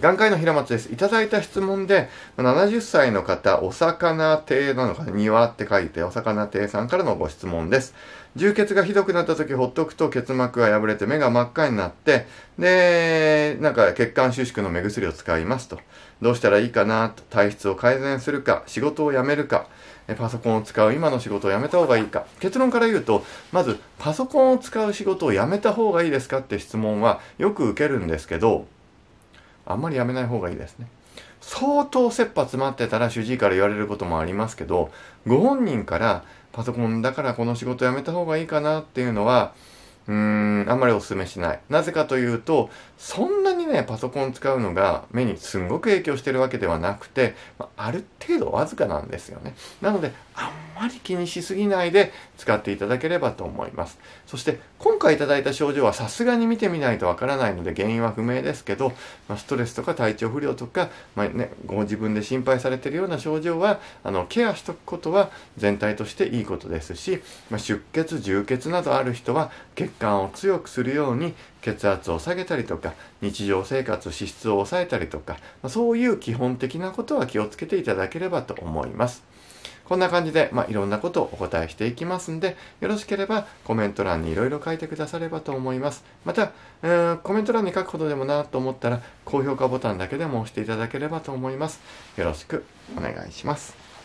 眼科医の平松です。いただいた質問で、70歳の方、お魚亭なのかな、庭って書いて、お魚亭さんからのご質問です。充血がひどくなった時、ほっとくと結膜が破れて目が真っ赤になって、で、なんか血管収縮の目薬を使いますと。どうしたらいいかなと、体質を改善するか、仕事を辞めるか、パソコンを使う今の仕事を辞めた方がいいか。結論から言うと、まず、パソコンを使う仕事を辞めた方がいいですかって質問はよく受けるんですけど、あんまりやめない方がいいですね。相当切羽詰まってたら主治医から言われることもありますけど、ご本人からパソコンだからこの仕事やめた方がいいかなっていうのは、うーん、あんまりお勧めしない。なぜかというと、そんなにね、パソコン使うのが目にすんごく影響してるわけではなくて、ある程度わずかなんですよね。なので、あまり気にしすぎないで使っていただければと思います。そして今回いただいた症状はさすがに見てみないとわからないので原因は不明ですけど、まあ、ストレスとか体調不良とか、まあ、ね、ご自分で心配されているような症状はあのケアしとくことは全体としていいことですし、まあ、出血、充血などある人は血管を強くするように血圧を下げたりとか日常生活支出を抑えたりとか、まそういう基本的なことは気をつけていただければと思います。こんな感じで、まあ、いろんなことをお答えしていきますんで、よろしければコメント欄にいろいろ書いてくださればと思います。また、えー、コメント欄に書くほどでもなと思ったら、高評価ボタンだけでも押していただければと思います。よろしくお願いします。